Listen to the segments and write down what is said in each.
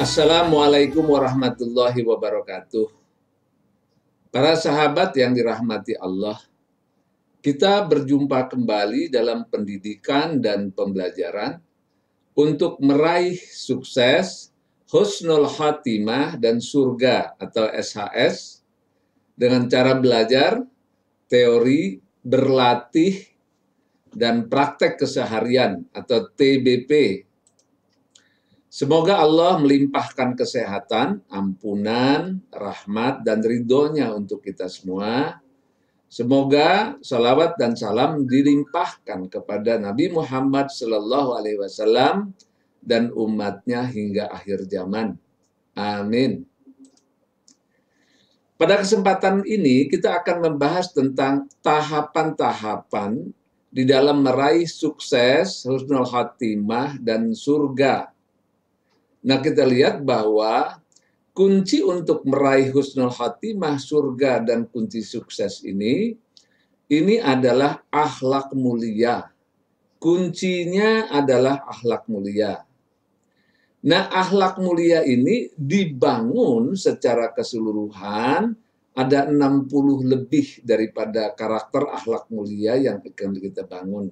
Assalamualaikum warahmatullahi wabarakatuh. Para sahabat yang dirahmati Allah, kita berjumpa kembali dalam pendidikan dan pembelajaran untuk meraih sukses, husnul khatimah dan surga atau SHS dengan cara belajar, teori, berlatih, dan praktek keseharian atau TBP Semoga Allah melimpahkan kesehatan, ampunan, rahmat, dan ridhonya untuk kita semua. Semoga salawat dan salam dilimpahkan kepada Nabi Muhammad Sallallahu Alaihi Wasallam dan umatnya hingga akhir zaman. Amin. Pada kesempatan ini kita akan membahas tentang tahapan-tahapan di dalam meraih sukses, husnul khatimah, dan surga Nah kita lihat bahwa kunci untuk meraih husnul khatimah surga dan kunci sukses ini ini adalah akhlak mulia. Kuncinya adalah akhlak mulia. Nah, akhlak mulia ini dibangun secara keseluruhan ada 60 lebih daripada karakter akhlak mulia yang akan kita bangun.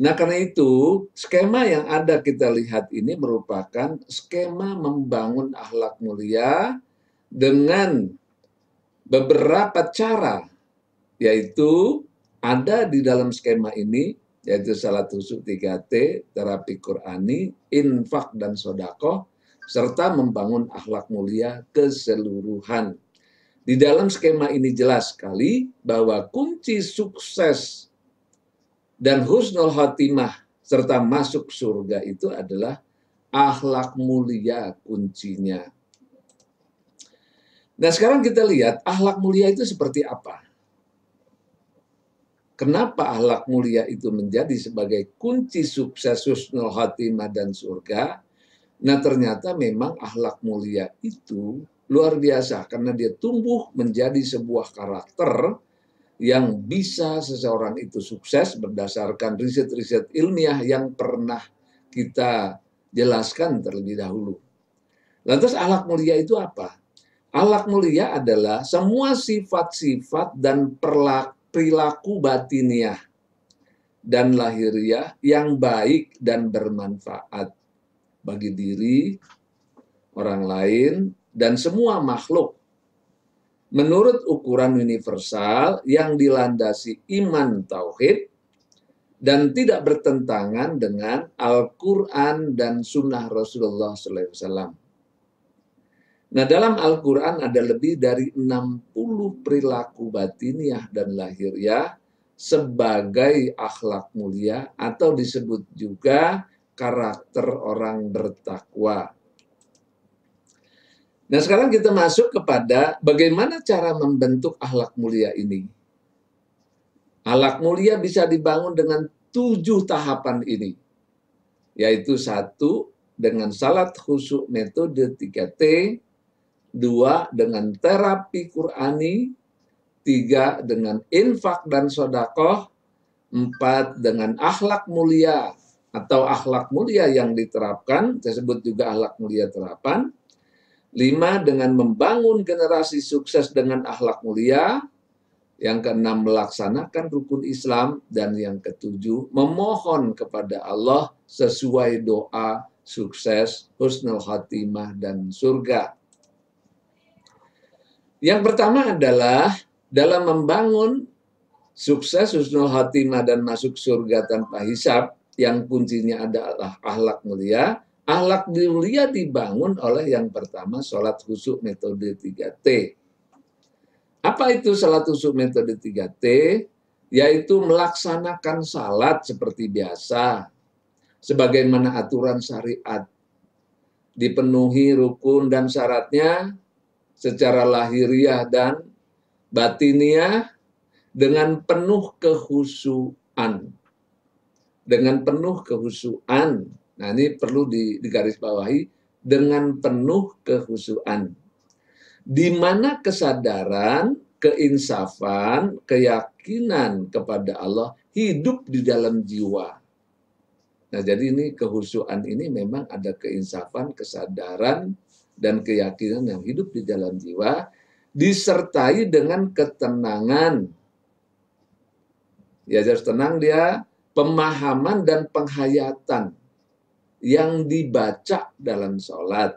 Nah karena itu skema yang ada kita lihat ini merupakan skema membangun ahlak mulia dengan beberapa cara yaitu ada di dalam skema ini yaitu salah satu 3T, terapi Qur'ani, infak dan sodako serta membangun akhlak mulia keseluruhan. Di dalam skema ini jelas sekali bahwa kunci sukses dan husnul khatimah serta masuk surga itu adalah akhlak mulia kuncinya. Nah sekarang kita lihat akhlak mulia itu seperti apa. Kenapa akhlak mulia itu menjadi sebagai kunci sukses husnul khatimah dan surga? Nah ternyata memang akhlak mulia itu luar biasa karena dia tumbuh menjadi sebuah karakter yang bisa seseorang itu sukses berdasarkan riset-riset ilmiah yang pernah kita jelaskan terlebih dahulu. Lantas alat mulia itu apa? Alat mulia adalah semua sifat-sifat dan perilaku batiniah dan lahiriah yang baik dan bermanfaat bagi diri, orang lain, dan semua makhluk menurut ukuran universal yang dilandasi iman tauhid dan tidak bertentangan dengan Al-Quran dan Sunnah Rasulullah SAW. Nah dalam Al-Quran ada lebih dari 60 perilaku batiniah dan lahiriah sebagai akhlak mulia atau disebut juga karakter orang bertakwa. Nah sekarang kita masuk kepada bagaimana cara membentuk ahlak mulia ini. Ahlak mulia bisa dibangun dengan tujuh tahapan ini. Yaitu satu, dengan salat khusyuk metode 3T, dua, dengan terapi Qur'ani, tiga, dengan infak dan sodakoh, empat, dengan ahlak mulia atau ahlak mulia yang diterapkan, saya sebut juga ahlak mulia terapan, Lima, dengan membangun generasi sukses dengan akhlak mulia. Yang keenam, melaksanakan rukun Islam. Dan yang ketujuh, memohon kepada Allah sesuai doa sukses, husnul khatimah, dan surga. Yang pertama adalah dalam membangun sukses, husnul khatimah, dan masuk surga tanpa hisap, yang kuncinya adalah akhlak mulia, Ahlak mulia dibangun oleh yang pertama sholat khusyuk metode 3T. Apa itu sholat khusyuk metode 3T? Yaitu melaksanakan salat seperti biasa, sebagaimana aturan syariat. Dipenuhi rukun dan syaratnya secara lahiriah dan batiniah dengan penuh kehusuan. Dengan penuh kehusuan Nah ini perlu digarisbawahi dengan penuh kehusuan. Di mana kesadaran, keinsafan, keyakinan kepada Allah hidup di dalam jiwa. Nah jadi ini kehusuan ini memang ada keinsafan, kesadaran, dan keyakinan yang hidup di dalam jiwa disertai dengan ketenangan. Ya harus tenang dia, pemahaman dan penghayatan yang dibaca dalam sholat.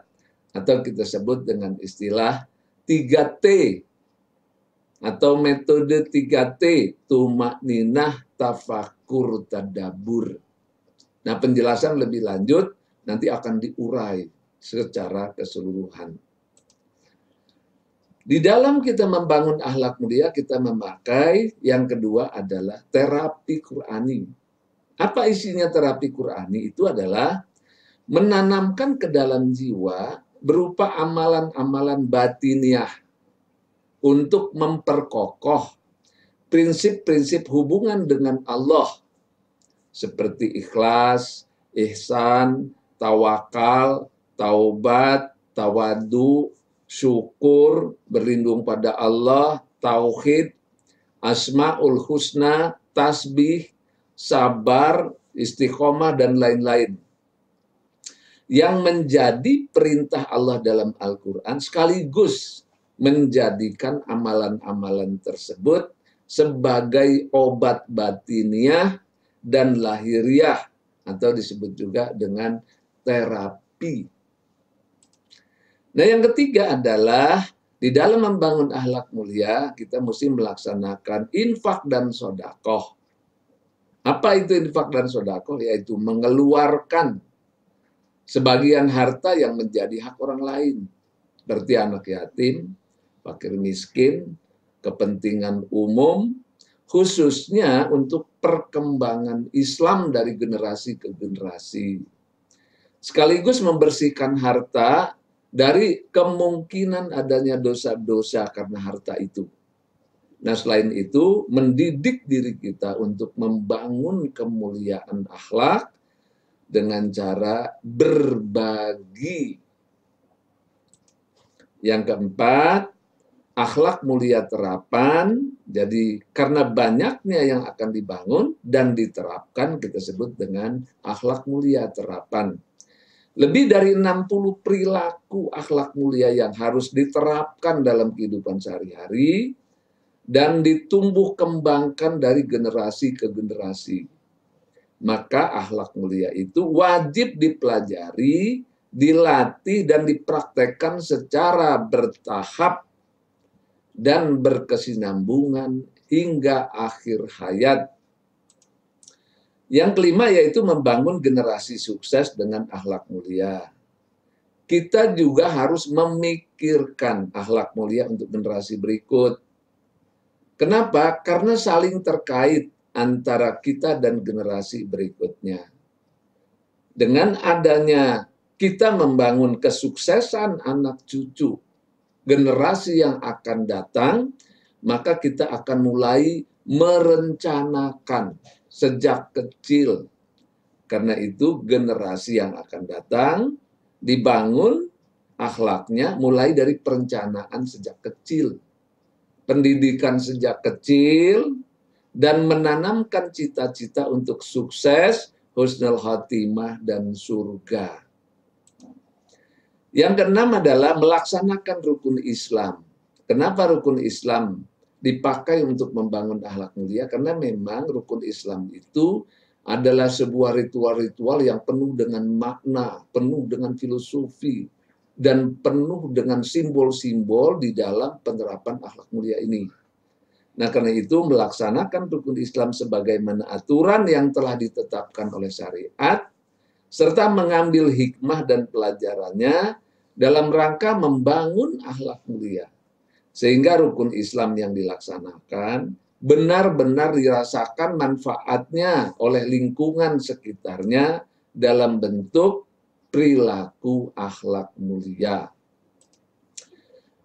Atau kita sebut dengan istilah 3T. Atau metode 3T, tumak ninah, tafakur, tadabur. Nah penjelasan lebih lanjut nanti akan diurai secara keseluruhan. Di dalam kita membangun ahlak mulia, kita memakai yang kedua adalah terapi Qurani. Apa isinya terapi Qurani? Itu adalah menanamkan ke dalam jiwa berupa amalan-amalan batiniah untuk memperkokoh prinsip-prinsip hubungan dengan Allah seperti ikhlas, ihsan, tawakal, taubat, tawadu, syukur, berlindung pada Allah, tauhid, asmaul husna, tasbih, sabar, istiqomah dan lain-lain yang menjadi perintah Allah dalam Al-Quran sekaligus menjadikan amalan-amalan tersebut sebagai obat batiniah dan lahiriah atau disebut juga dengan terapi. Nah yang ketiga adalah di dalam membangun ahlak mulia kita mesti melaksanakan infak dan sodakoh. Apa itu infak dan sodakoh? Yaitu mengeluarkan sebagian harta yang menjadi hak orang lain. Seperti anak yatim, fakir miskin, kepentingan umum, khususnya untuk perkembangan Islam dari generasi ke generasi. Sekaligus membersihkan harta dari kemungkinan adanya dosa-dosa karena harta itu. Nah, selain itu, mendidik diri kita untuk membangun kemuliaan akhlak dengan cara berbagi. Yang keempat, akhlak mulia terapan. Jadi karena banyaknya yang akan dibangun dan diterapkan kita sebut dengan akhlak mulia terapan. Lebih dari 60 perilaku akhlak mulia yang harus diterapkan dalam kehidupan sehari-hari dan ditumbuh kembangkan dari generasi ke generasi. Maka akhlak mulia itu wajib dipelajari, dilatih, dan dipraktekkan secara bertahap dan berkesinambungan hingga akhir hayat. Yang kelima yaitu membangun generasi sukses dengan akhlak mulia. Kita juga harus memikirkan akhlak mulia untuk generasi berikut. Kenapa? Karena saling terkait antara kita dan generasi berikutnya. Dengan adanya kita membangun kesuksesan anak cucu generasi yang akan datang, maka kita akan mulai merencanakan sejak kecil. Karena itu generasi yang akan datang dibangun akhlaknya mulai dari perencanaan sejak kecil. Pendidikan sejak kecil dan menanamkan cita-cita untuk sukses, husnul khatimah, dan surga. Yang keenam adalah melaksanakan rukun Islam. Kenapa rukun Islam dipakai untuk membangun akhlak mulia? Karena memang rukun Islam itu adalah sebuah ritual-ritual yang penuh dengan makna, penuh dengan filosofi, dan penuh dengan simbol-simbol di dalam penerapan akhlak mulia ini. Nah karena itu melaksanakan rukun Islam sebagaimana aturan yang telah ditetapkan oleh syariat, serta mengambil hikmah dan pelajarannya dalam rangka membangun akhlak mulia. Sehingga rukun Islam yang dilaksanakan benar-benar dirasakan manfaatnya oleh lingkungan sekitarnya dalam bentuk perilaku akhlak mulia.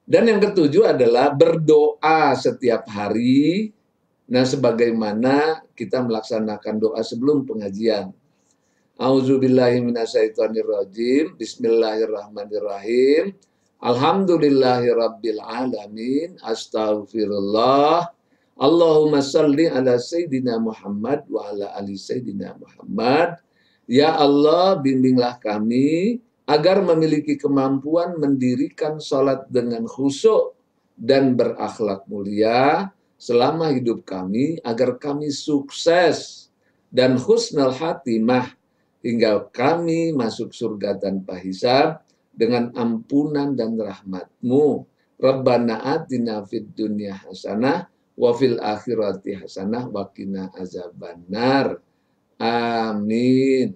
Dan yang ketujuh adalah berdoa setiap hari. Nah, sebagaimana kita melaksanakan doa sebelum pengajian. Auzubillahiminasyaitonirrojim. Bismillahirrahmanirrahim. Alhamdulillahirrabbilalamin. Astaghfirullah. Allahumma salli ala Sayyidina Muhammad wa ala ali Sayyidina Muhammad. Ya Allah, bimbinglah kami agar memiliki kemampuan mendirikan sholat dengan khusyuk dan berakhlak mulia selama hidup kami agar kami sukses dan husnul hatimah hingga kami masuk surga tanpa hisab dengan ampunan dan rahmatmu. Rabbana atina fid dunia hasanah wa fil akhirati hasanah wa qina azabannar. Amin.